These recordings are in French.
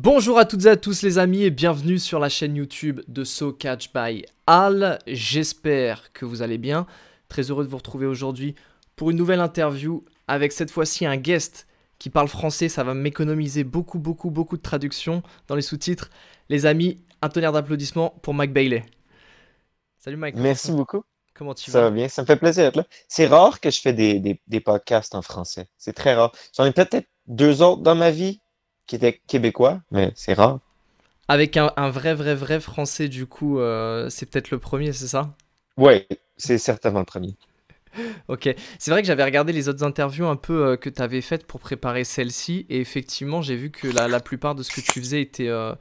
Bonjour à toutes et à tous les amis et bienvenue sur la chaîne YouTube de So Catch by Al. J'espère que vous allez bien. Très heureux de vous retrouver aujourd'hui pour une nouvelle interview avec cette fois-ci un guest qui parle français. Ça va m'économiser beaucoup, beaucoup, beaucoup de traduction dans les sous-titres. Les amis, un tonnerre d'applaudissements pour Mike Bailey. Salut Mike. Merci beaucoup. Comment tu vas? Ça va bien, ça me fait plaisir C'est rare que je fais des, des podcasts en français. C'est très rare. J'en ai peut-être deux autres dans ma vie, qui était québécois, mais c'est rare. Avec un, vrai, vrai, vrai français, du coup, euh, c'est peut-être le premier, c'est ça Ouais, c'est certainement le premier. Ok, c'est vrai que j'avais regardé les autres interviews un peu euh, que tu avais faites pour préparer celle-ci, et effectivement, j'ai vu que la, plupart de ce que tu faisais était, euh,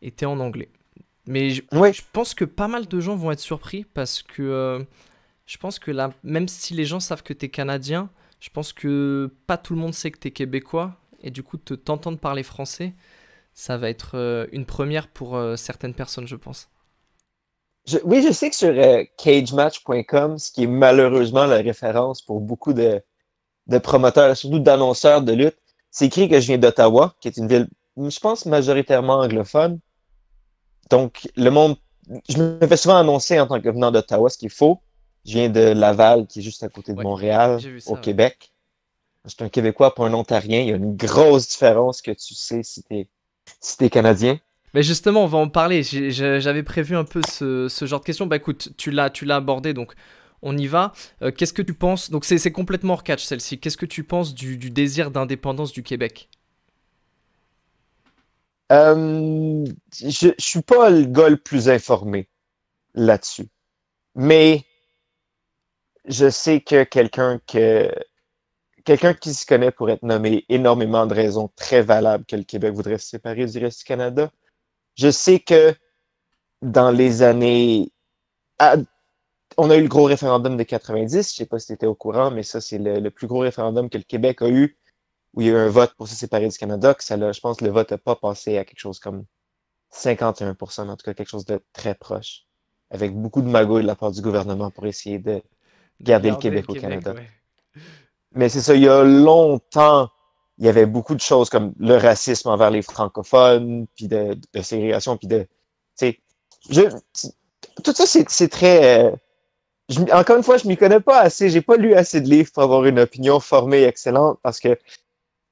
était en anglais. Mais je, ouais. je, pense que pas mal de gens vont être surpris parce que je pense que là, même si les gens savent que tu es canadien, je pense que pas tout le monde sait que tu es québécois et du coup te t'entendre parler français, ça va être euh, une première pour euh, certaines personnes, je pense. oui, je sais que sur euh, cagematch.com, ce qui est malheureusement la référence pour beaucoup de, promoteurs, surtout d'annonceurs de lutte, c'est écrit que je viens d'Ottawa, qui est une ville, je pense, majoritairement anglophone. Donc, le monde, je me fais souvent annoncer en tant que venant d'Ottawa, ce qui est faux. Je viens de Laval, qui est juste à côté de Montréal, au Québec c'est un Québécois pour un Ontarien. Il y a une grosse différence que tu sais si t'es si es Canadien. Mais justement, on va en parler. J'avais prévu un peu ce, ce, genre de question. Bah écoute, tu l'as abordé, donc on y va. Euh, qu'est-ce que tu penses Donc c'est complètement hors catch celle-ci. Qu'est-ce que tu penses du, désir d'indépendance du Québec euh, Je ne suis pas le gars le plus informé là-dessus. Mais je sais que quelqu'un que quelqu'un qui se connaît pourrait être nommé énormément de raisons très valables que le Québec voudrait se séparer du reste du Canada. Je sais que dans les années. on a eu le gros référendum de 90, je ne sais pas si tu étais au courant, mais ça, c'est le, plus gros référendum que le Québec a eu, où il y a eu un vote pour se séparer du Canada, ça je pense que le vote n'a pas passé à quelque chose comme 51 en tout cas quelque chose de très proche, avec beaucoup de magouilles de la part du gouvernement pour essayer de garder, le Québec, au Canada. Mais c'est ça, il y a longtemps, il y avait beaucoup de choses comme le racisme envers les francophones, puis de, ségrégation, puis de. Je, tout ça, c'est très. Euh, encore une fois, je m'y connais pas assez. J'ai pas lu assez de livres pour avoir une opinion formée excellente parce que, tu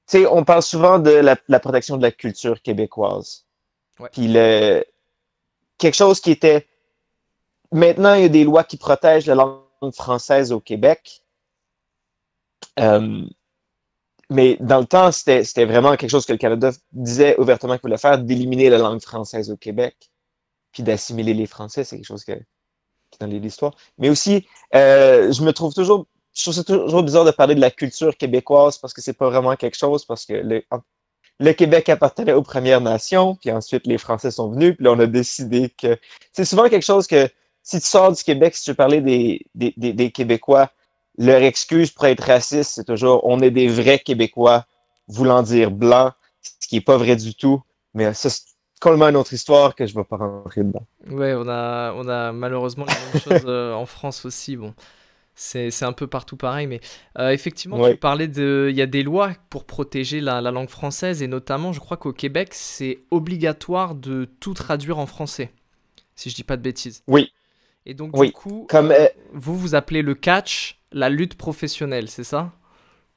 sais, on parle souvent de la, la, protection de la culture québécoise. Puis le. Quelque chose qui était. Maintenant, il y a des lois qui protègent la langue française au Québec. Euh, mais dans le temps, c'était vraiment quelque chose que le Canada disait ouvertement qu'il voulait faire, d'éliminer la langue française au Québec, puis d'assimiler les Français, c'est quelque chose que, qui est dans l'histoire. Mais aussi, euh, je me trouve toujours, je trouve toujours bizarre de parler de la culture québécoise parce que c'est pas vraiment quelque chose, parce que le, Québec appartenait aux Premières Nations, puis ensuite les Français sont venus, puis là on a décidé que c'est souvent quelque chose que si tu sors du Québec, si tu veux parler des, des Québécois, leur excuse pour être raciste, c'est toujours on est des vrais Québécois, voulant dire blanc, ce qui n'est pas vrai du tout. Mais ça, c'est complètement une autre histoire que je ne vais pas rentrer dedans. Oui, on a, on a malheureusement la même chose euh, en France aussi. Bon. C'est un peu partout pareil, mais euh, effectivement, tu parlais de. Il y a des lois pour protéger la, langue française, et notamment, je crois qu'au Québec, c'est obligatoire de tout traduire en français, si je dis pas de bêtises. Oui. Et donc, du coup, Comme, euh, vous vous appelez le catch, la lutte professionnelle, c'est ça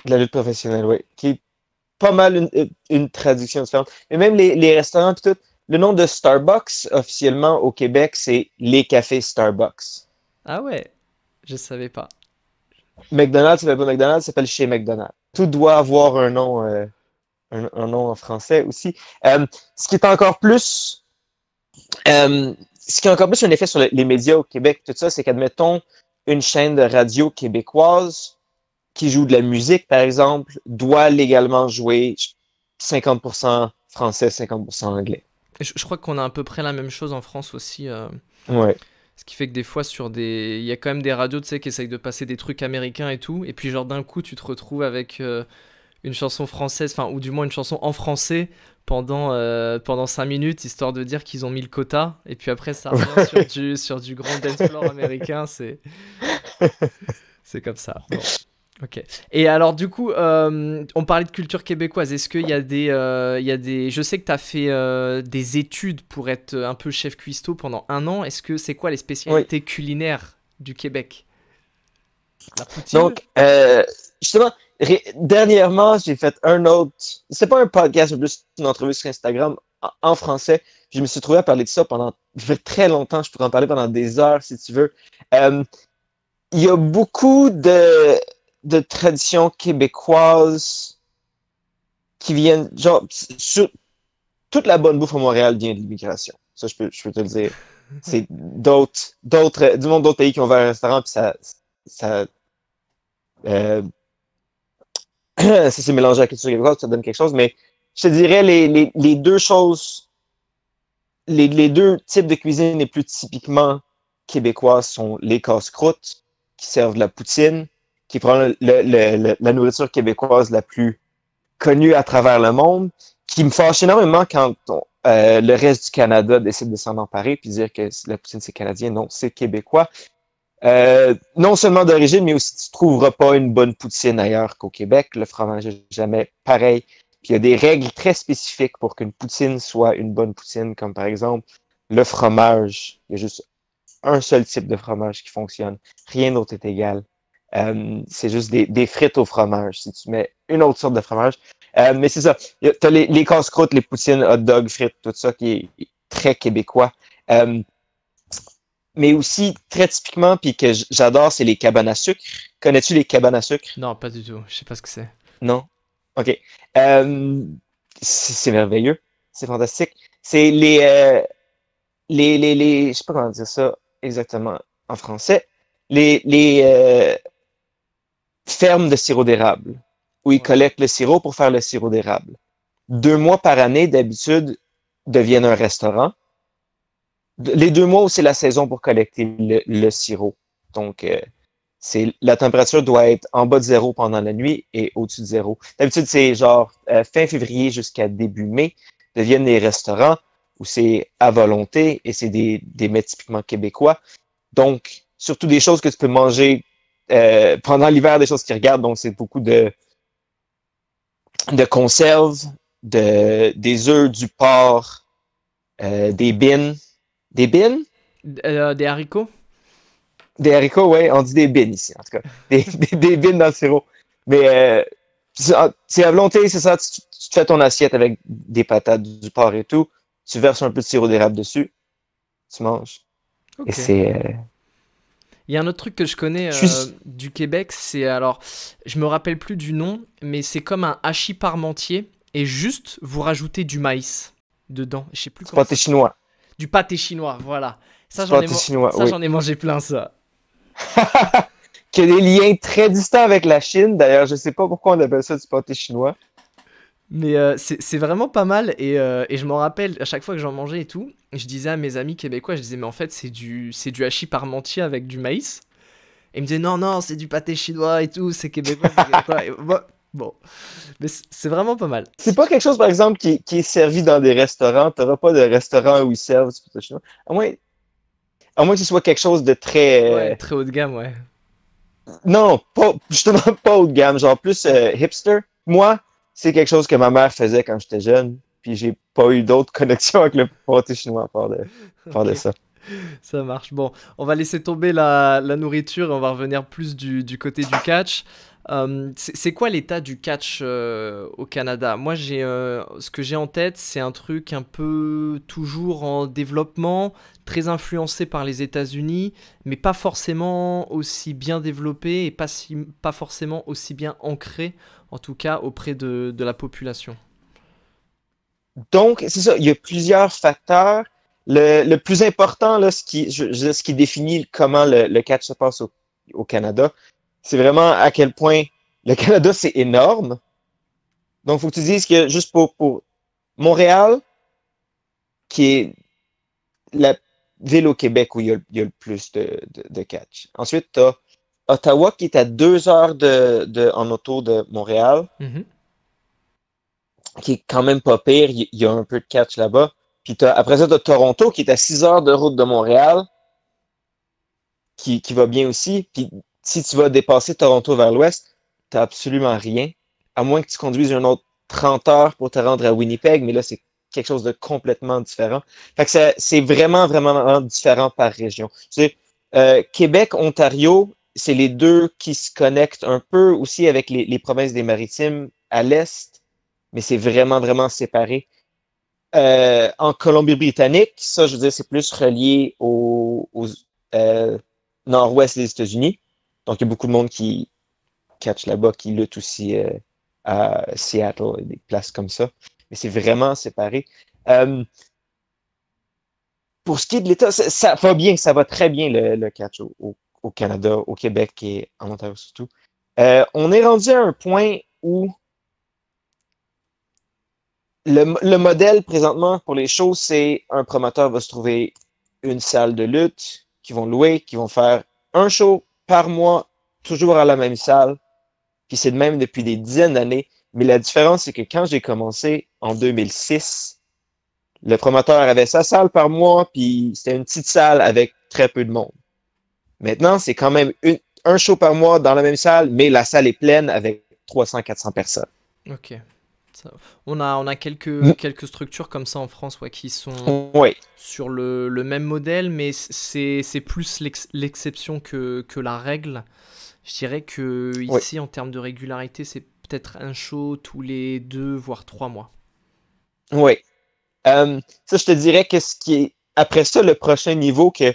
La lutte professionnelle, oui. Qui pas mal une, traduction différente. Et même les, les restaurants, tout, le nom de Starbucks, officiellement au Québec, c'est les cafés Starbucks. Ah ouais, je savais pas. McDonald's s'appelle pas McDonald's, s'appelle chez McDonald's. Tout doit avoir un nom, euh, un, nom en français aussi. Euh, ce qui est encore plus, euh, ce qui a encore plus un effet sur les médias au Québec, tout ça, c'est qu'admettons, une chaîne de radio québécoise qui joue de la musique, par exemple, doit légalement jouer 50% français, 50% anglais. Je, crois qu'on a à peu près la même chose en France aussi. Euh... Ouais. Ce qui fait que des fois, sur des. Il y a quand même des radios, qui essayent de passer des trucs américains et tout. Et puis, genre, d'un coup, tu te retrouves avec. Euh, une chanson française, enfin, ou du moins une chanson en français pendant, euh, pendant 5 minutes, histoire de dire qu'ils ont mis le quota, et puis après ça revient sur, du, grand dance américain, c'est... c'est comme ça. Ok. Et alors, du coup, euh, on parlait de culture québécoise. Est-ce qu'il y, a des, euh, il y a des. Je sais que tu as fait des études pour être un peu chef cuistot pendant un an. Est-ce que c'est quoi les spécialités culinaires du Québec Donc, justement, dernièrement, j'ai fait un autre. C'est pas un podcast, mais plus une entrevue sur Instagram en français. Je me suis trouvé à parler de ça pendant très longtemps. Je pourrais en parler pendant des heures si tu veux. Euh, il y a beaucoup de, de traditions québécoises qui viennent. Genre, sur, toute la bonne bouffe à Montréal vient de l'immigration. Ça, je peux, je te le dire. C'est d'autres, d'autres, du monde d'autres pays qui ont ouvert un restaurant, puis ça. ça euh, si c'est mélangé à la culture québécoise, ça donne quelque chose, mais je dirais les, deux choses, les, deux types de cuisine les plus typiquement québécoises sont les casse-croûtes qui servent de la poutine, qui prend la nourriture québécoise la plus connue à travers le monde, qui me fâche énormément quand euh, le reste du Canada décide de s'en emparer puis dire que la poutine c'est canadien, non, c'est québécois. Euh, non seulement d'origine, mais aussi tu ne trouveras pas une bonne poutine ailleurs qu'au Québec. Le fromage n'est jamais pareil. Puis il y a des règles très spécifiques pour qu'une poutine soit une bonne poutine, comme par exemple le fromage. Il y a juste un seul type de fromage qui fonctionne. Rien d'autre est égal. Euh, c'est juste des, frites au fromage. Si tu mets une autre sorte de fromage. Euh, mais c'est ça. Tu as les, les casse-croûtes, les poutines, hot dogs, frites, tout ça qui est très québécois mais aussi très typiquement, puis que j'adore, c'est les cabanes à sucre. Connais-tu les cabanes à sucre? Non, pas du tout. Je sais pas ce que c'est. Non? OK. Euh, c'est merveilleux. C'est fantastique. C'est les, euh, les, les, les, Je sais pas comment dire ça exactement en français. Les, les euh, fermes de sirop d'érable, où ils collectent le sirop pour faire le sirop d'érable. Deux mois par année, d'habitude, deviennent un restaurant les deux mois où c'est la saison pour collecter le, sirop. Donc, euh, c'est la température doit être en bas de zéro pendant la nuit et au-dessus de zéro. D'habitude, c'est genre euh, fin février jusqu'à début mai deviennent des restaurants où c'est à volonté et c'est des, des mets typiquement québécois. Donc, surtout des choses que tu peux manger euh, pendant l'hiver, des choses qui regardent. Donc, c'est beaucoup de, de conserves, de, des œufs, du porc, des bines, des bines? Euh, des haricots? Des haricots, oui, on dit des bines ici, en tout cas. Des, des, bines dans le sirop. Mais c'est euh, ah, à volonté, c'est ça. Tu, fais ton assiette avec des patates, du porc et tout. Tu verses un peu de sirop d'érable dessus. Tu manges. Et c'est. Euh, Il y a un autre truc que je connais du Québec, c'est alors, je me rappelle plus du nom, mais c'est comme un hachis parmentier et juste vous rajoutez du maïs dedans. Je sais plus. C'est pâté chinois. Du pâté chinois, voilà. Ça, j'en ai, ça, j'en ai mangé plein, ça. qui a des liens très distants avec la Chine. D'ailleurs, je sais pas pourquoi on appelle ça du pâté chinois. Mais euh, c'est vraiment pas mal euh, et, je m'en rappelle à chaque fois que j'en mangeais et tout, je disais à mes amis québécois, je disais mais en fait c'est du du hachis parmentier avec du maïs. Et ils me disaient non non c'est du pâté chinois et tout, c'est québécois. québécois. Bon. Mais c'est vraiment pas mal. C'est pas quelque chose, par exemple, qui, est servi dans des restaurants. T'auras pas de restaurant où ils servent du pâté chinois. À moins, que ce soit quelque chose de très. Ouais, euh, très haut de gamme, ouais. Non, pas, justement pas haut de gamme, genre plus euh, hipster. Moi, c'est quelque chose que ma mère faisait quand j'étais jeune, puis j'ai pas eu d'autres connexions avec le pâté chinois à part de, de ça. Ça marche. Bon, on va laisser tomber la, la nourriture, on va revenir plus du, du côté du catch. Euh, c'est quoi l'état du catch euh, au Canada Moi, euh, ce que j'ai en tête, c'est un truc un peu toujours en développement, très influencé par les États-Unis, mais pas forcément aussi bien développé et pas, forcément aussi bien ancré, en tout cas auprès de, la population. Donc, c'est ça, il y a plusieurs facteurs. Le, plus important, là, ce, qui, définit comment le, catch se passe au Canada, c'est vraiment à quel point le Canada, c'est énorme. Donc, il faut que tu dises que juste pour, pour Montréal, qui est la ville au Québec où il y a, le plus de, catch. Ensuite, tu as Ottawa qui est à deux heures de, de en auto de Montréal, mm-hmm. qui est quand même pas pire. Il y a un peu de catch là-bas. Puis après ça, tu as Toronto qui est à six heures de route de Montréal, qui, qui va bien aussi. Puis si tu vas dépasser Toronto vers l'ouest, tu n'as absolument rien, à moins que tu conduises un autre 30 heures pour te rendre à Winnipeg, mais là, c'est quelque chose de complètement différent. Fait c'est vraiment, vraiment différent par région. Tu sais, euh, Québec, Ontario, c'est les deux qui se connectent un peu aussi avec les, les provinces des maritimes à l'est, mais c'est vraiment, vraiment séparé. Euh, en Colombie-Britannique, ça, je veux dire, c'est plus relié au, euh, nord-ouest des États-Unis. Donc, il y a beaucoup de monde qui catch là-bas, qui lutte aussi euh, à Seattle et des places comme ça. Mais c'est vraiment séparé. Euh, pour ce qui est de l'État, ça, va bien, ça va très bien le, catch au, Canada, au Québec et en Ontario surtout. Euh, on est rendu à un point où le, le modèle présentement pour les shows, c'est un promoteur va se trouver une salle de lutte qui vont louer, qui vont faire un show par mois, toujours à la même salle. Puis c'est de même depuis des dizaines d'années. Mais la différence, c'est que quand j'ai commencé en 2006, le promoteur avait sa salle par mois, puis c'était une petite salle avec très peu de monde. Maintenant, c'est quand même un show par mois dans la même salle, mais la salle est pleine avec 300-400 personnes. OK on a, on a quelques, mm. quelques structures comme ça en France qui sont sur le, même modèle, mais c'est plus l'exception que, la règle. Je dirais que ici, en termes de régularité, c'est peut-être un show tous les deux, voire trois mois. Oui. Euh, ça, je te dirais que ce qui après ça, le prochain niveau, que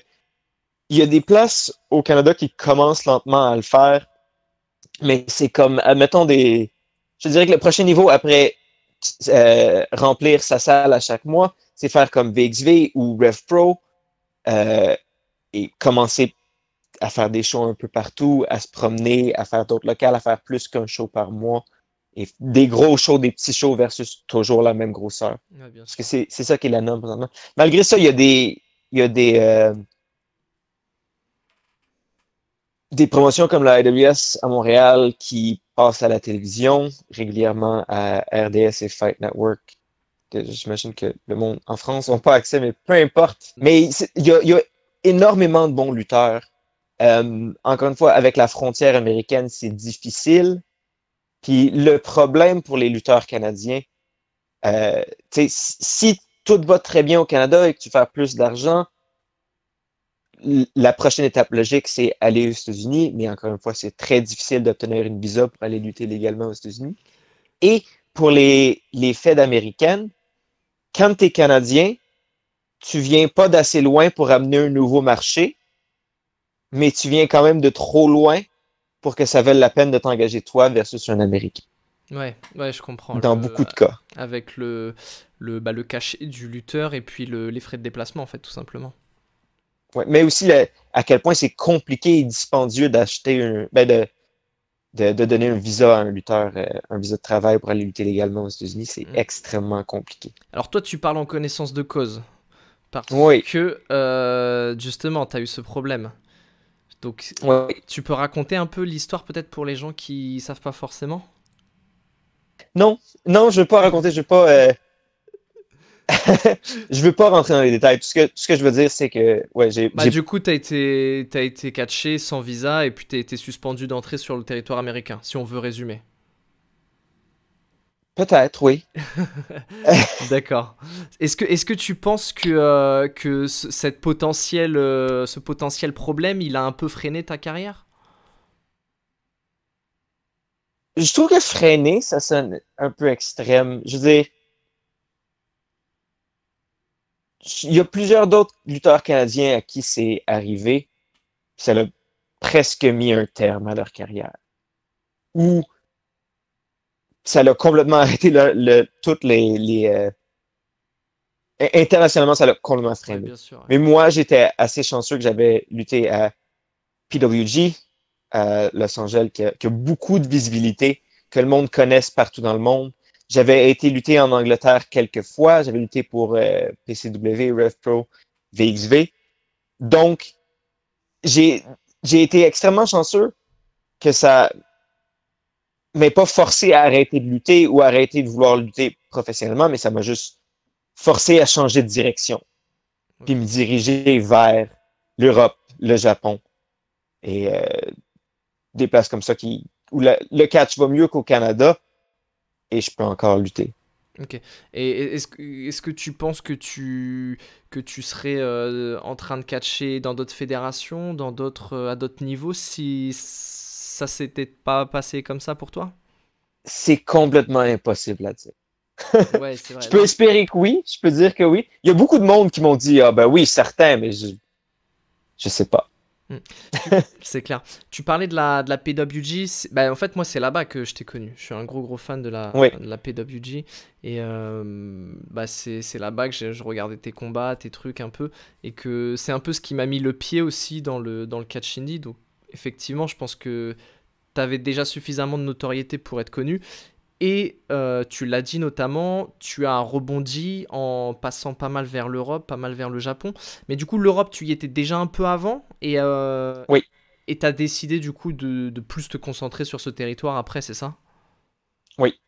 il y a des places au Canada qui commencent lentement à le faire, mais c'est comme, admettons, des, je dirais que le prochain niveau après euh, remplir sa salle à chaque mois, c'est faire comme VXV ou RevPro euh, et commencer à faire des shows un peu partout, à se promener, à faire d'autres locales, à faire plus qu'un show par mois. Et des gros shows, des petits shows versus toujours la même grosseur. Parce que c'est ça qui est la norme Malgré ça, il y a des. Il y a des euh, des promotions comme la AWS à Montréal qui passe à la télévision, régulièrement à RDS et Fight Network. J'imagine que le monde en France n'a pas accès, mais peu importe. Mais il y, a énormément de bons lutteurs. Euh, encore une fois, avec la frontière américaine, c'est difficile. Puis le problème pour les lutteurs canadiens, euh, si tout va très bien au Canada et que tu fais plus d'argent, la prochaine étape logique, c'est aller aux États-Unis, mais encore une fois, c'est très difficile d'obtenir une visa pour aller lutter légalement aux États-Unis. Et pour les, les américaines, quand tu es Canadien, tu viens pas d'assez loin pour amener un nouveau marché, mais tu viens quand même de trop loin pour que ça vaille la peine de t'engager toi versus un Américain. Oui, je comprends. Dans beaucoup de cas. Avec le, le, bah, cachet du lutteur et puis les frais de déplacement, en fait, tout simplement mais aussi euh, à quel point c'est compliqué et dispendieux d'acheter un. Ben, de, donner un visa à un lutteur, euh, un visa de travail pour aller lutter légalement aux États-Unis, c'est mm. extrêmement compliqué. Alors toi, tu parles en connaissance de cause. Parce que euh, justement, tu as eu ce problème. Donc, tu peux raconter un peu l'histoire peut-être pour les gens qui savent pas forcément Non, non, je ne vais pas raconter, je ne vais pas je veux pas rentrer dans les détails. Tout ce que, ce que je veux dire, c'est que. Ouais, j'ai, bah, Du coup, tu as été, as été catché sans visa et puis tu as été suspendu d'entrée sur le territoire américain, si on veut résumer. Peut-être, oui. D'accord. Est-ce que, est-ce que tu penses que, euh, que ce, cette potentiel, euh, ce potentiel problème, il a un peu freiné ta carrière Je trouve que freiner, ça sonne un peu extrême. Je veux dire, il y a plusieurs d'autres lutteurs canadiens à qui c'est arrivé. Ça l'a presque mis un terme à leur carrière. Ou ça l'a complètement arrêté le, toutes les. les euh, internationalement, ça l'a complètement freiné. Mais moi, j'étais assez chanceux que j'avais lutté à PWG, à Los Angeles, qui a, beaucoup de visibilité, que le monde connaisse partout dans le monde. J'avais été lutter en Angleterre quelques fois. J'avais lutté pour euh, PCW, RevPro, VXV. Donc, j'ai été extrêmement chanceux que ça m'ait pas forcé à arrêter de lutter ou arrêter de vouloir lutter professionnellement, mais ça m'a juste forcé à changer de direction, puis me diriger vers l'Europe, le Japon et euh, des places comme ça qui où le catch va mieux qu'au Canada, et je peux encore lutter. Ok. Et est-ce que, tu penses que tu, que tu serais euh, en train de catcher dans d'autres fédérations, dans d'autres, euh, à d'autres niveaux, si ça s'était pas passé comme ça pour toi C'est complètement impossible à dire. je peux espérer que oui, je peux dire que oui. Il y a beaucoup de monde qui m'ont dit Ah ben oui, certain, mais je, je sais pas c'est clair. Tu parlais de la, de la PWG. Ben, bah, en fait, moi, c'est là-bas que je t'ai connu. Je suis un gros, gros fan de la, de la PWG. Et euh, bah, c'est là-bas que je, regardais tes combats, tes trucs un peu. Et que c'est un peu ce qui m'a mis le pied aussi dans le, dans le catch indie. Donc, effectivement, je pense que tu avais déjà suffisamment de notoriété pour être connu. Et euh, tu l'as dit notamment, tu as rebondi en passant pas mal vers l'Europe, pas mal vers le Japon. Mais du coup, l'Europe, tu y étais déjà un peu avant et euh, oui. Et tu as décidé du coup de, de, plus te concentrer sur ce territoire après, c'est ça Oui.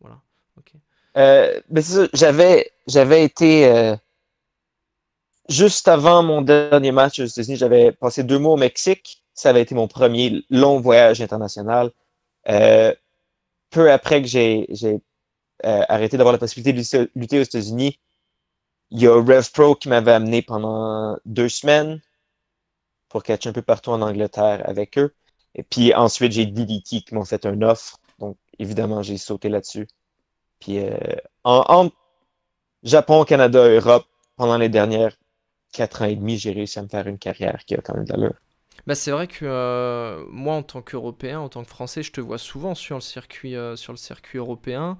Voilà. Ok. Euh, ben, j'avais, j'avais été juste avant mon dernier match aux États-Unis, j'avais passé deux mois au Mexique. Ça avait été mon premier long voyage international. Euh, peu après que j'ai euh, arrêté d'avoir la possibilité de lutter aux États-Unis, il y a RevPro qui m'avait amené pendant deux semaines pour catcher un peu partout en Angleterre avec eux. Et puis ensuite, j'ai DDT qui m'ont fait une offre. Donc, évidemment, j'ai sauté là-dessus. Puis euh, en, Japon, Canada, Europe, pendant les dernières quatre ans et demi, j'ai réussi à me faire une carrière qui a quand même de l'allure. Bah, c'est vrai que euh, moi, en tant qu'Européen, en tant que Français, je te vois souvent sur le circuit, euh, sur le circuit européen,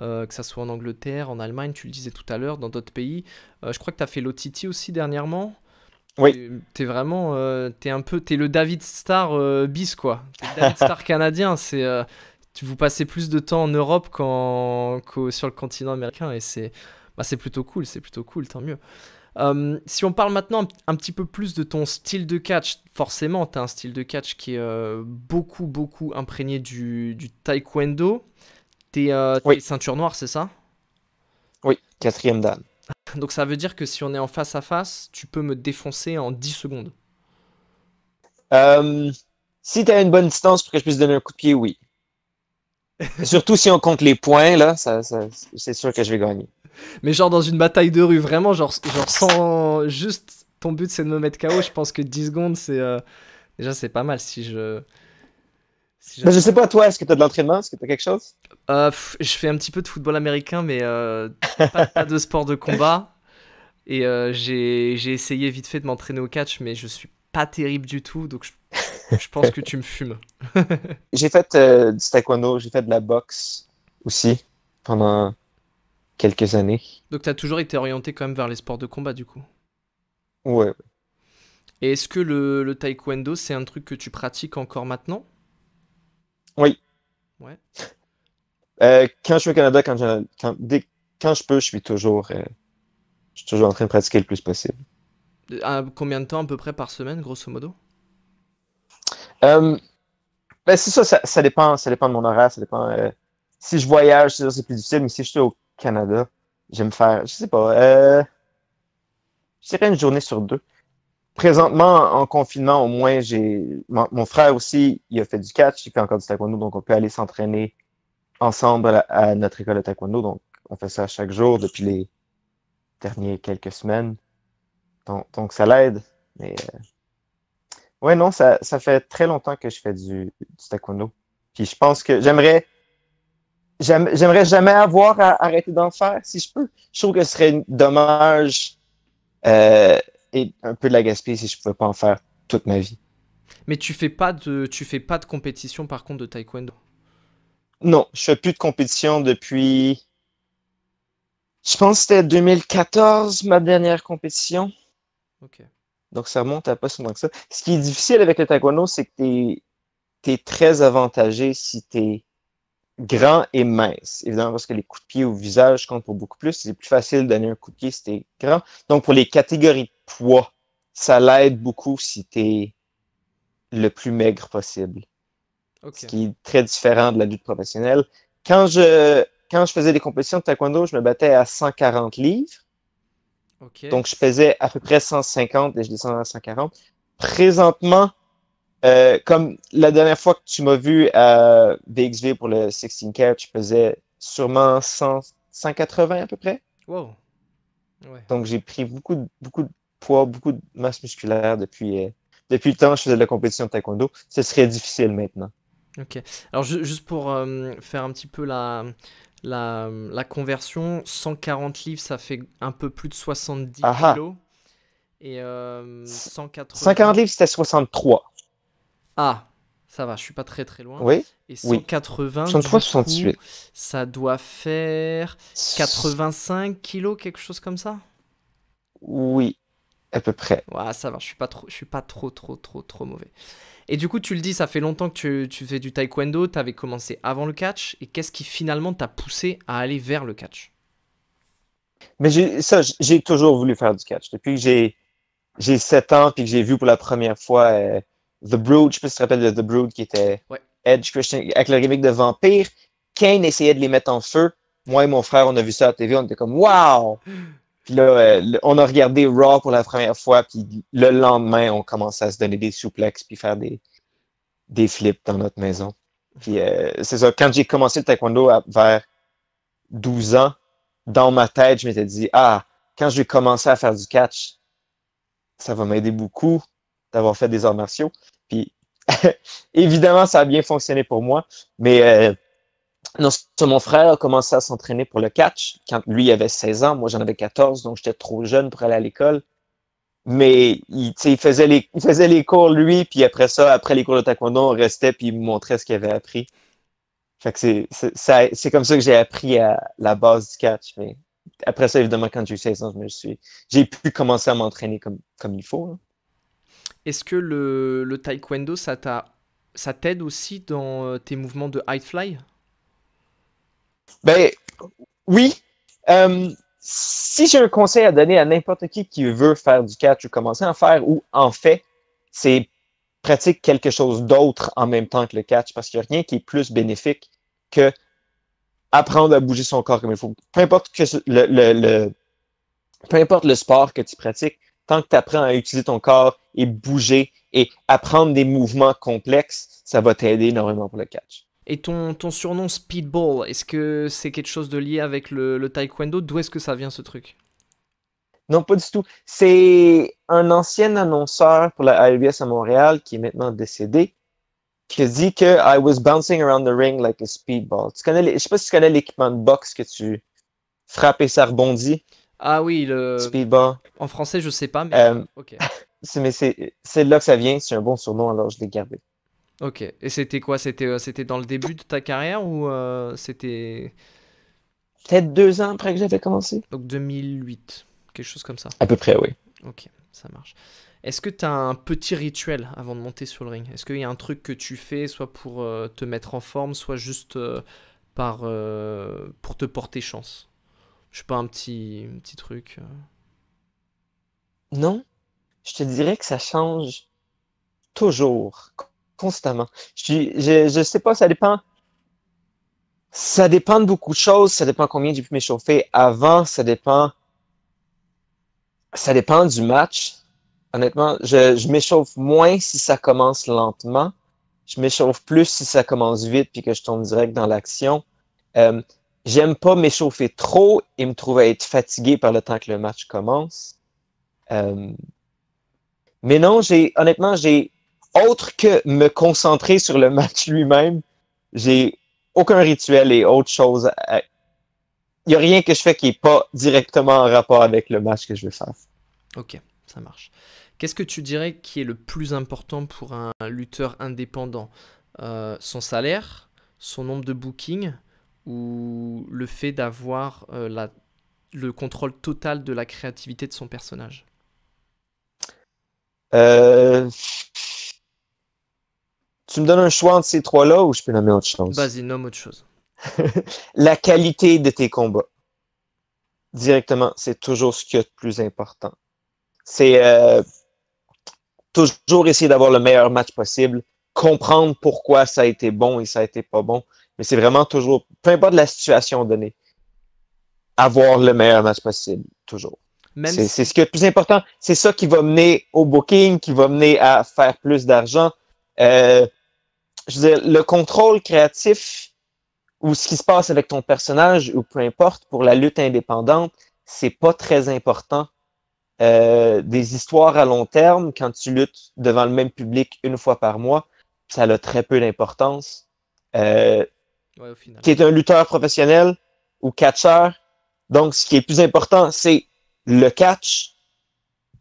euh, que ce soit en Angleterre, en Allemagne, tu le disais tout à l'heure, dans d'autres pays. je crois que tu as fait l'OTT aussi dernièrement. Oui. Tu es vraiment, t'es un peu, es le David Star bis quoi. Le David Star canadien, c'est, vous passez plus de temps en Europe qu'en, sur le continent américain et c'est, bah, c'est plutôt cool, c'est plutôt cool, tant mieux. Euh, si on parle maintenant un, petit peu plus de ton style de catch, forcément, tu as un style de catch qui est euh, beaucoup, beaucoup imprégné du, taekwondo. Tu es, euh, ceinture noire, c'est ça Oui, quatrième dan Donc ça veut dire que si on est en face à face, tu peux me défoncer en 10 secondes. si tu as une bonne distance pour que je puisse donner un coup de pied, oui. Surtout si on compte les points, là, c'est sûr que je vais gagner. Mais genre dans une bataille de rue, vraiment, genre, genre sans. Juste ton but c'est de me mettre KO, je pense que 10 secondes c'est. Euh, déjà, c'est pas mal si je. je... sais pas, toi, est-ce que t'as de l'entraînement Est-ce que t'as quelque chose euh, Je fais un petit peu de football américain, mais euh, pas, de sport de combat. Et j'ai essayé vite fait de m'entraîner au catch, mais je suis pas terrible du tout, donc je je pense que tu me fumes. j'ai fait du taekwondo, j'ai fait de la boxe aussi pendant quelques années. Donc tu as toujours été orienté quand même vers les sports de combat du coup Ouais. Et est-ce que le, taekwondo, c'est un truc que tu pratiques encore maintenant Oui. Ouais. Euh, quand je suis au Canada, quand, je, dès, quand je peux, je suis, toujours, euh, je suis toujours en train de pratiquer le plus possible. Euh, combien de temps à peu près par semaine, grosso modo euh, ben c'est ça, ça, dépend, ça dépend de mon horaire, ça dépend. si je voyage, c'est plus difficile, mais si je suis au Canada. J'aime faire, je sais pas, euh, je dirais une journée sur deux. Présentement, en confinement, au moins, j'ai mon, frère aussi, il a fait du catch, il fait encore du taekwondo, donc on peut aller s'entraîner ensemble à, notre école de taekwondo. Donc, on fait ça chaque jour depuis les dernières quelques semaines. Donc, ça l'aide. Mais euh, ouais, non, ça, fait très longtemps que je fais du, du taekwondo. Puis je pense que j'aimerais j'aimerais jamais avoir à arrêter d'en faire si je peux. Je trouve que ce serait dommage euh, et un peu de la gaspiller si je pouvais pas en faire toute ma vie. Mais tu fais pas de tu fais pas de compétition par contre de taekwondo. Non, je fais plus de compétition depuis je pense que c'était 2014 ma dernière compétition. Donc ça remonte à pas si longtemps que ça. Ce qui est difficile avec le taekwondo, c'est que tu es, es très avantagé si tu es grand et mince. Évidemment, parce que les coups de pied au visage comptent pour beaucoup plus. C'est plus facile de donner un coup de pied si t'es grand. Donc, pour les catégories de poids, ça l'aide beaucoup si t'es le plus maigre possible. Ce qui est très différent de la lutte professionnelle. Quand je, quand je faisais des compétitions de taekwondo, je me battais à 140 livres. Donc, je pesais à peu près 150 et je descendais à 140. Présentement, euh, comme la dernière fois que tu m'as vu à BXV pour le 16 catch, tu pesais sûrement 100, 180 à peu près. Wow. Donc j'ai pris beaucoup de, beaucoup de poids, beaucoup de masse musculaire depuis, euh, depuis le temps que je faisais de la compétition de taekwondo. Ce serait difficile maintenant. Ok. Alors juste pour euh, faire un petit peu la, la, conversion, 140 livres, ça fait un peu plus de 70 kg. Ah ah. kilos. Et 180... 140 livres, c'était 63. Ah, ça va, je suis pas très très loin. Oui. Et 180, ça doit faire 85 kilos, quelque chose comme ça Oui, à peu près. Ouais, ça va, je suis pas trop, je suis pas trop, trop, trop, trop mauvais. Et du coup, tu le dis, ça fait longtemps que tu, fais du taekwondo, tu avais commencé avant le catch, et qu'est-ce qui finalement t'a poussé à aller vers le catch Mais ça, j'ai toujours voulu faire du catch. Depuis que j'ai 7 ans, puis que j'ai vu pour la première fois euh, The Brood, je sais pas tu te rappelles de The Brood qui était Edge Christian avec le gimmick de vampire. Kane essayait de les mettre en feu. Moi et mon frère, on a vu ça à la TV, on était comme Wow! Puis là, euh, on a regardé Raw pour la première fois, puis le lendemain, on commençait à se donner des souplexes, puis faire des, des flips dans notre maison. Puis euh, c'est ça, quand j'ai commencé le taekwondo vers 12 ans, dans ma tête, je m'étais dit, ah, quand je vais commencer à faire du catch, ça va m'aider beaucoup d'avoir fait des arts martiaux. évidemment, ça a bien fonctionné pour moi, mais euh, mon frère a commencé à s'entraîner pour le catch quand lui avait 16 ans, moi j'en avais 14, donc j'étais trop jeune pour aller à l'école. Mais il, faisait les, faisait les cours lui, puis après ça, après les cours de taekwondo, on restait puis il me montrait ce qu'il avait appris. c'est comme ça que j'ai appris la base du catch. Mais après ça, évidemment, quand j'ai eu 16 ans, je me suis, j'ai pu commencer à m'entraîner comme, comme il faut. Hein. Est-ce que le, taekwondo, ça t'aide aussi dans euh, tes mouvements de high fly Ben oui. Euh, si j'ai un conseil à donner à n'importe qui qui veut faire du catch ou commencer à en faire ou en fait, c'est pratique quelque chose d'autre en même temps que le catch parce qu'il n'y a rien qui est plus bénéfique que apprendre à bouger son corps comme il faut. importe, peu importe le sport que tu pratiques, tant que tu apprends à utiliser ton corps et bouger et apprendre des mouvements complexes, ça va t'aider énormément pour le catch. Et ton, ton surnom Speedball, est-ce que c'est quelque chose de lié avec le, taekwondo D'où est-ce que ça vient ce truc Non, pas du tout. C'est un ancien annonceur pour la IBS à Montréal qui est maintenant décédé qui dit que I was bouncing around the ring like a speedball. Tu connais je sais pas si tu connais l'équipement de boxe que tu frappes et ça rebondit. Ah oui, le. Speedball. En français, je sais pas, mais. Euh, mais c'est de là que ça vient, c'est un bon surnom, alors je l'ai gardé. Ok. Et c'était quoi C'était euh, c'était dans le début de ta carrière ou euh, c'était. Peut-être deux ans après que j'avais commencé. Donc 2008, quelque chose comme ça. À peu près, oui. Ok, ça marche. Est-ce que tu as un petit rituel avant de monter sur le ring Est-ce qu'il y a un truc que tu fais, soit pour te mettre en forme, soit juste par, pour te porter chance je suis pas, un petit, un petit truc. Euh. Non, je te dirais que ça change toujours, constamment. Je, je, je sais pas, ça dépend. Ça dépend de beaucoup de choses. Ça dépend combien j'ai pu m'échauffer avant. Ça dépend. Ça dépend du match. Honnêtement, je, m'échauffe moins si ça commence lentement. Je m'échauffe plus si ça commence vite puis que je tombe direct dans l'action. Euh, J'aime pas m'échauffer trop et me trouver à être fatigué par le temps que le match commence. Euh, mais non, j'ai honnêtement, j'ai autre que me concentrer sur le match lui-même, j'ai aucun rituel et autre chose. Il n'y a rien que je fais qui n'est pas directement en rapport avec le match que je veux faire. Ok, ça marche. Qu'est-ce que tu dirais qui est le plus important pour un lutteur indépendant euh, Son salaire, son nombre de bookings, ou le fait d'avoir euh, la le contrôle total de la créativité de son personnage euh, Tu me donnes un choix entre ces trois-là ou je peux nommer autre chose Vas-y, nomme autre chose. la qualité de tes combats. Directement, c'est toujours ce qui est le plus important. C'est euh, toujours essayer d'avoir le meilleur match possible, comprendre pourquoi ça a été bon et ça a été pas bon mais c'est vraiment toujours, peu importe la situation donnée, avoir le meilleur match possible, toujours. C'est ce qui est le plus important. C'est ça qui va mener au booking, qui va mener à faire plus d'argent. Euh, je veux dire, le contrôle créatif ou ce qui se passe avec ton personnage ou peu importe pour la lutte indépendante, c'est pas très important. Euh, des histoires à long terme, quand tu luttes devant le même public une fois par mois, ça a très peu d'importance. Euh, qui est un lutteur professionnel ou catcheur. Donc, ce qui est plus important, c'est le catch.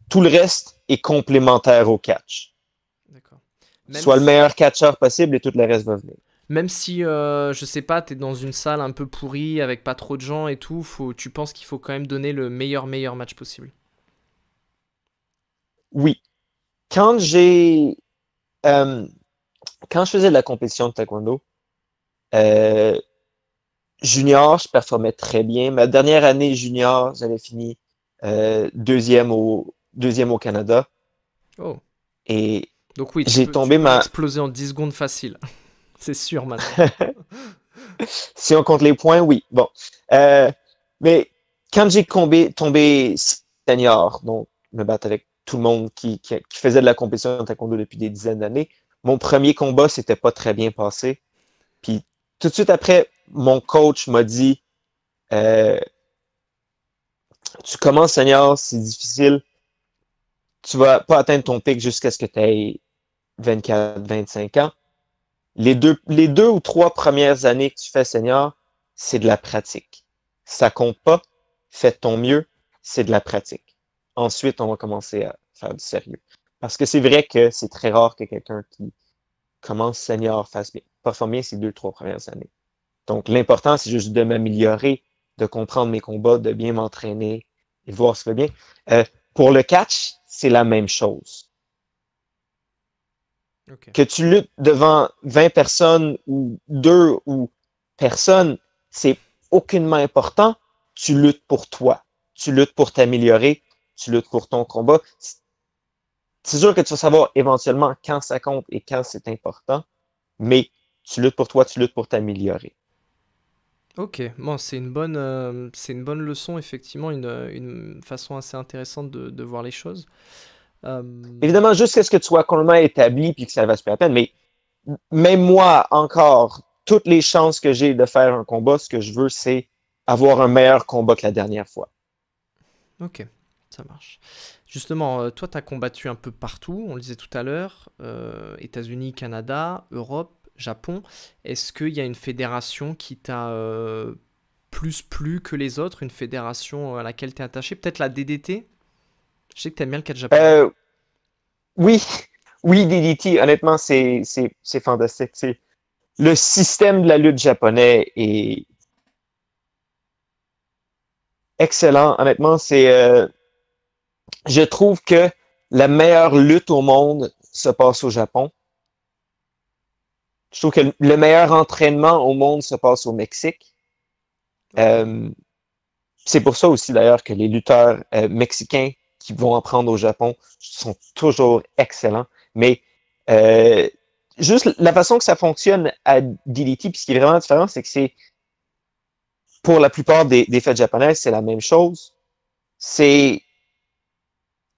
Tout le reste est complémentaire au catch. D'accord. Soit le meilleur catcheur possible et tout le reste va venir. Même si, euh, je sais pas, tu es dans une salle un peu pourrie avec pas trop de gens et tout, faut, tu penses qu'il faut quand même donner le meilleur, meilleur match possible? Oui. Quand j'ai. Euh, quand je faisais de la compétition de taekwondo, euh, junior, je performais très bien. Ma dernière année junior, j'avais fini euh, deuxième, au, deuxième au Canada. Oh. Et Donc oui, j'ai tombé ma... explosé en 10 secondes facile. C'est sûr maintenant. si on compte les points, oui. Bon. Euh, mais quand j'ai tombé, tombé senior, donc me battre avec tout le monde qui, faisait de la compétition en taekwondo depuis des dizaines d'années, mon premier combat s'était pas très bien passé. Puis tout de suite après, mon coach m'a dit euh, Tu commences Seigneur, c'est difficile. Tu vas pas atteindre ton pic jusqu'à ce que tu aies 24, 25 ans. Les deux, les deux ou trois premières années que tu fais Seigneur, c'est de la pratique. Ça compte pas. Fais ton mieux. C'est de la pratique. Ensuite, on va commencer à faire du sérieux. Parce que c'est vrai que c'est très rare que quelqu'un qui commence Seigneur, fasse bien performe bien ces deux, trois premières années. Donc, l'important, c'est juste de m'améliorer, de comprendre mes combats, de bien m'entraîner et voir ce que bien. Euh, pour le catch, c'est la même chose. Que tu luttes devant 20 personnes ou deux ou personne, c'est aucunement important. Tu luttes pour toi. Tu luttes pour t'améliorer. Tu luttes pour ton combat. C'est sûr que tu vas savoir éventuellement quand ça compte et quand c'est important, mais tu luttes pour toi, tu luttes pour t'améliorer. Ok, bon, c'est une, bonne, euh, c'est une bonne leçon, effectivement, une, façon assez intéressante de, voir les choses. Euh, Évidemment, juste qu'est-ce que tu sois complètement établi puis que ça va se à peine, mais même moi, encore, toutes les chances que j'ai de faire un combat, ce que je veux, c'est avoir un meilleur combat que la dernière fois. Ok, ça marche. Justement, euh, toi, tu as combattu un peu partout, on le disait tout à l'heure, États-Unis, Canada, Europe. Japon. Est-ce qu'il y a une fédération qui t'a plus euh, plus plu que les autres, une fédération à laquelle tu es attaché Peut-être la DDT Je sais que tu aimes bien le catch japonais. Euh, oui, oui, DDT, honnêtement, c'est fantastique. Le système de la lutte japonais est excellent. Honnêtement, c'est. Euh, je trouve que la meilleure lutte au monde se passe au Japon je trouve que le meilleur entraînement au monde se passe au Mexique. Euh, c'est pour ça aussi d'ailleurs que les lutteurs euh, mexicains qui vont apprendre au Japon sont toujours excellents. Mais euh, juste la façon que ça fonctionne à DDT, puis ce qui est vraiment différent, c'est que c'est pour la plupart des, des fêtes japonaises, c'est la même chose. C'est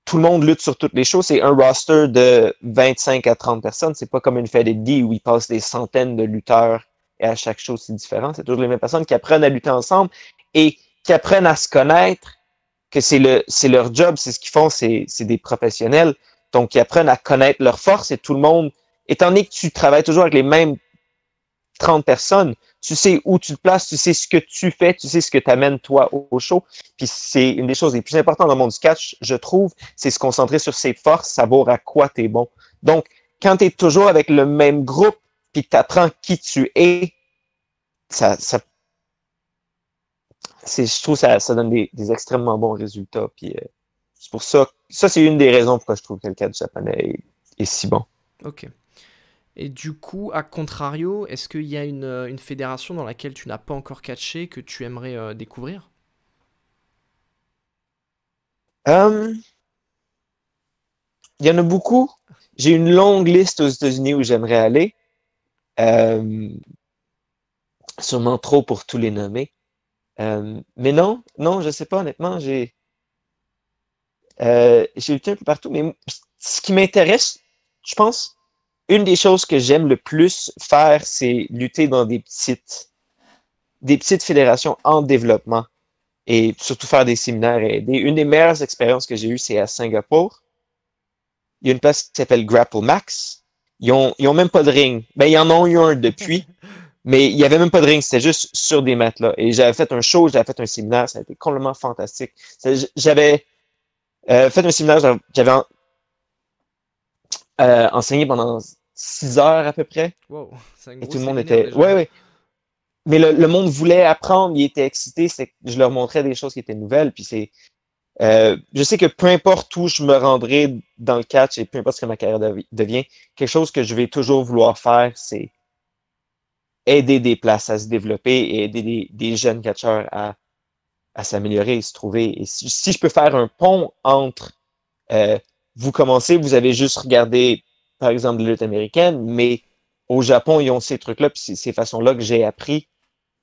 tout le monde lutte sur toutes les choses. C'est un roster de 25 à 30 personnes. C'est pas comme une fête Fed où il passe des centaines de lutteurs et à chaque show c'est différent. C'est toujours les mêmes personnes qui apprennent à lutter ensemble et qui apprennent à se connaître, que c'est leur job, c'est ce qu'ils font, c'est, c'est des professionnels. Donc, ils apprennent à connaître leurs forces et tout le monde, étant donné que tu travailles toujours avec les mêmes 30 personnes, tu sais où tu te places, tu sais ce que tu fais, tu sais ce que t'amènes toi au show. Puis c'est une des choses les plus importantes dans le monde du catch, je trouve, c'est se concentrer sur ses forces, savoir à quoi tu es bon. Donc, quand tu es toujours avec le même groupe, puis t'apprends qui tu es, ça, ça je trouve, ça, ça donne des, extrêmement bons résultats. Puis euh, c'est pour ça, ça c'est une des raisons pourquoi je trouve que le du japonais est, est si bon. Ok. Et du coup, à contrario, est-ce qu'il y a euh, une, fédération dans laquelle tu n'as pas encore catché que tu aimerais euh, découvrir euh, Il y en a beaucoup. J'ai une longue liste aux États-Unis où j'aimerais aller. sûrement trop pour tous les nommer. mais non, non, je sais pas, honnêtement, j'ai. j'ai eu un peu partout, mais ce qui m'intéresse, je pense, une des choses que j'aime le plus faire, c'est lutter dans des petites, des petites fédérations en développement et surtout faire des séminaires et aider. Une des meilleures expériences que j'ai eues, c'est à Singapour. Il y a une place qui s'appelle Grapple Max. Ils n'ont même pas de ring. Ben, ils en ont eu un depuis, mais il n'y avait même pas de ring. C'était juste sur des matelas. Et j'avais fait un show, j'avais fait un séminaire. Ça a été complètement fantastique. J'avais euh, fait un séminaire, j'avais euh, enseigné pendant 6 heures à peu près. Wow, et tout le monde était. Oui, oui. Mais le, monde voulait apprendre, il était excité, c'est je leur montrais des choses qui étaient nouvelles. Puis c'est. Euh, je sais que peu importe où je me rendrai dans le catch et peu importe ce que ma carrière devient, quelque chose que je vais toujours vouloir faire, c'est aider des places à se développer et aider des, jeunes catcheurs à, s'améliorer et se trouver. Et si, je peux faire un pont entre euh, vous commencez, vous avez juste regardé par exemple, de lutte américaine, mais au Japon, ils ont ces trucs-là, puis ces façons-là que j'ai appris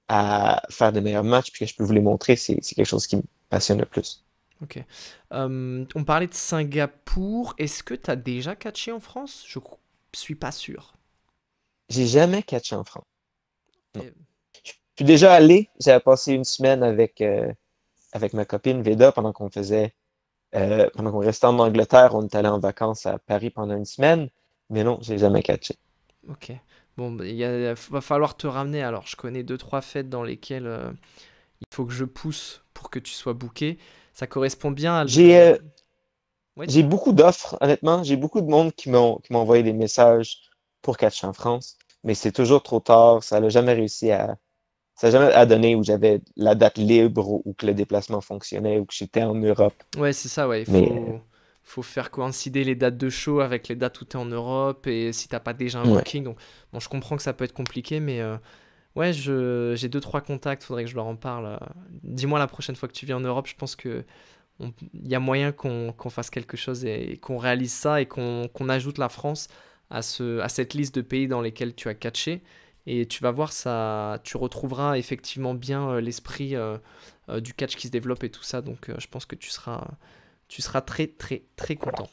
à faire de meilleurs matchs, puis que je peux vous les montrer, c'est quelque chose qui me passionne le plus. Ok. Euh, on parlait de Singapour. Est-ce que tu as déjà catché en France Je suis pas sûr. J'ai jamais catché en France. Je suis déjà allé. j'ai passé une semaine avec, euh, avec ma copine Veda pendant qu'on faisait. Euh, pendant qu'on restait en Angleterre, on est allé en vacances à Paris pendant une semaine. Mais non, j'ai jamais catché. Ok. Bon, bah, il va falloir te ramener. Alors, je connais deux trois fêtes dans lesquelles euh, il faut que je pousse pour que tu sois booké. Ça correspond bien à. J'ai euh, beaucoup d'offres, honnêtement. J'ai beaucoup de monde qui m'ont envoyé des messages pour catcher en France, mais c'est toujours trop tard. Ça n'a jamais réussi à ça jamais à donner où j'avais la date libre ou, que le déplacement fonctionnait ou que j'étais en Europe. Ouais, c'est ça. Ouais, il faut faut faire coïncider les dates de show avec les dates où tu es en Europe et si t'as pas déjà un booking. Donc, bon, je comprends que ça peut être compliqué, mais euh, ouais, j'ai deux trois contacts. Faudrait que je leur en parle. Euh. Dis-moi la prochaine fois que tu viens en Europe, je pense que il y a moyen qu'on fasse quelque chose et, qu'on réalise ça et qu'on ajoute la France à, ce, à cette liste de pays dans lesquels tu as catché. Et tu vas voir, ça, tu retrouveras effectivement bien euh, l'esprit du catch qui se développe et tout ça. Donc, je pense que tu seras tu seras très très très content.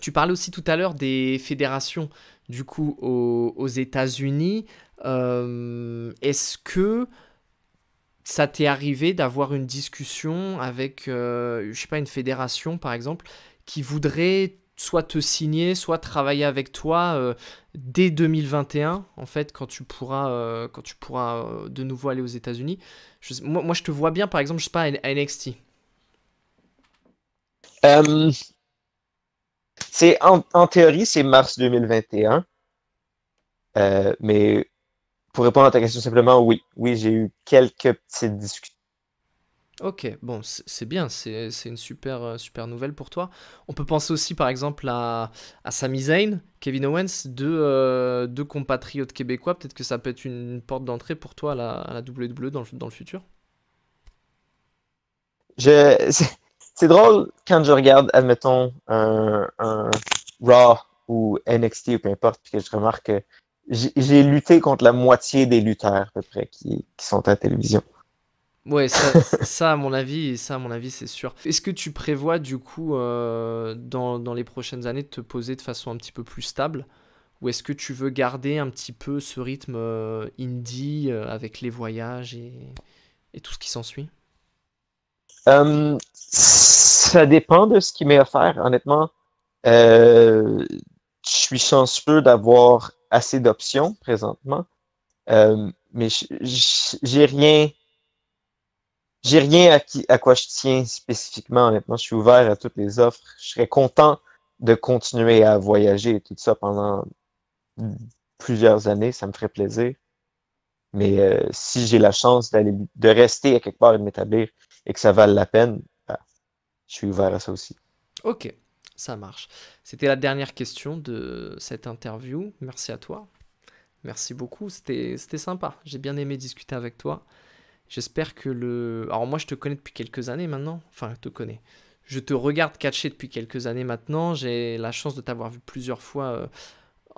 Tu parlais aussi tout à l'heure des fédérations du coup aux, États-Unis. Euh, est-ce que ça t'est arrivé d'avoir une discussion avec, euh, je sais pas, une fédération par exemple, qui voudrait soit te signer, soit travailler avec toi euh, dès 2021, en fait, quand tu pourras, quand tu pourras de nouveau aller aux États-Unis. Moi, moi, je te vois bien, par exemple, je sais pas, à NXT. Euh, c'est en, théorie, c'est mars 2021. Euh, mais pour répondre à ta question simplement, oui. Oui, j'ai eu quelques petites discussions. Ok, bon, c'est bien, c'est une super, euh, super nouvelle pour toi. On peut penser aussi par exemple à, à Sami Zayn, Kevin Owens, deux, deux compatriotes québécois. Peut-être que ça peut être une porte d'entrée pour toi à la, à la WWE dans le, dans le futur. Je, c'est drôle quand je regarde, admettons, un, Raw ou NXT ou peu importe, puis que je remarque que j'ai lutté contre la moitié des lutteurs à peu près qui, sont à la télévision. Ouais, ça, à mon avis, ça à mon avis, c'est sûr. Est-ce que tu prévois du coup euh, dans, les prochaines années de te poser de façon un petit peu plus stable, ou est-ce que tu veux garder un petit peu ce rythme euh, indie euh, avec les voyages et tout ce qui s'ensuit euh, ça dépend de ce qui m'est offert. Honnêtement, euh, je suis chanceux d'avoir assez d'options présentement, euh, mais j'ai rien. J'ai rien à, à quoi je tiens spécifiquement, honnêtement. Je suis ouvert à toutes les offres. Je serais content de continuer à voyager et tout ça pendant plusieurs années. Ça me ferait plaisir. Mais si j'ai la chance d'aller de rester à quelque part et de m'établir, et que ça vale la peine, bah, je suis ouvert à ça aussi. Ok, ça marche. C'était la dernière question de cette interview. Merci à toi. Merci beaucoup. C'était sympa. J'ai bien aimé discuter avec toi. J'espère que le. Alors, moi, je te connais depuis quelques années maintenant. Enfin, je te connais. Je te regarde catcher depuis quelques années maintenant. J'ai la chance de t'avoir vu plusieurs fois. Euh,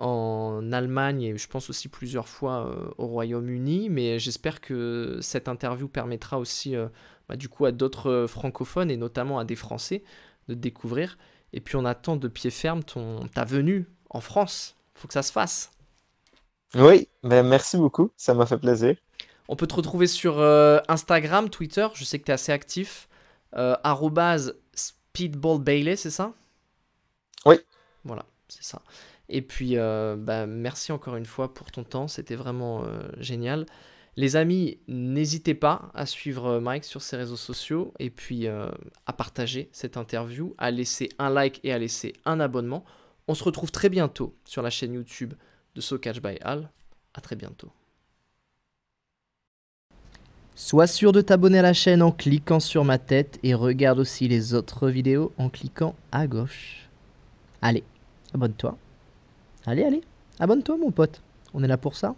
en Allemagne et je pense aussi plusieurs fois euh, au Royaume-Uni. Mais j'espère que cette interview permettra aussi euh, bah, du coup à d'autres euh, francophones et notamment à des Français de te découvrir. Et puis on attend de pied ferme ton, ta venue en France. Il Faut que ça se fasse. Oui, ben merci beaucoup, ça m'a fait plaisir. On peut te retrouver sur euh, Instagram, Twitter, je sais que tu es assez actif. Speedball euh, @speedballbailey, c'est ça Oui. Voilà, c'est ça. Et puis, ben, merci encore une fois pour ton temps, c'était vraiment génial. Les amis, n'hésitez pas à suivre Mike sur ses réseaux sociaux et puis euh, à partager cette interview, à laisser un like et à laisser un abonnement. On se retrouve très bientôt sur la chaîne YouTube de So by Al. À très bientôt. Sois sûr de t'abonner à la chaîne en cliquant sur ma tête et regarde aussi les autres vidéos en cliquant à gauche. Allez, abonne-toi. Allez, allez, abonne-toi mon pote. On est là pour ça.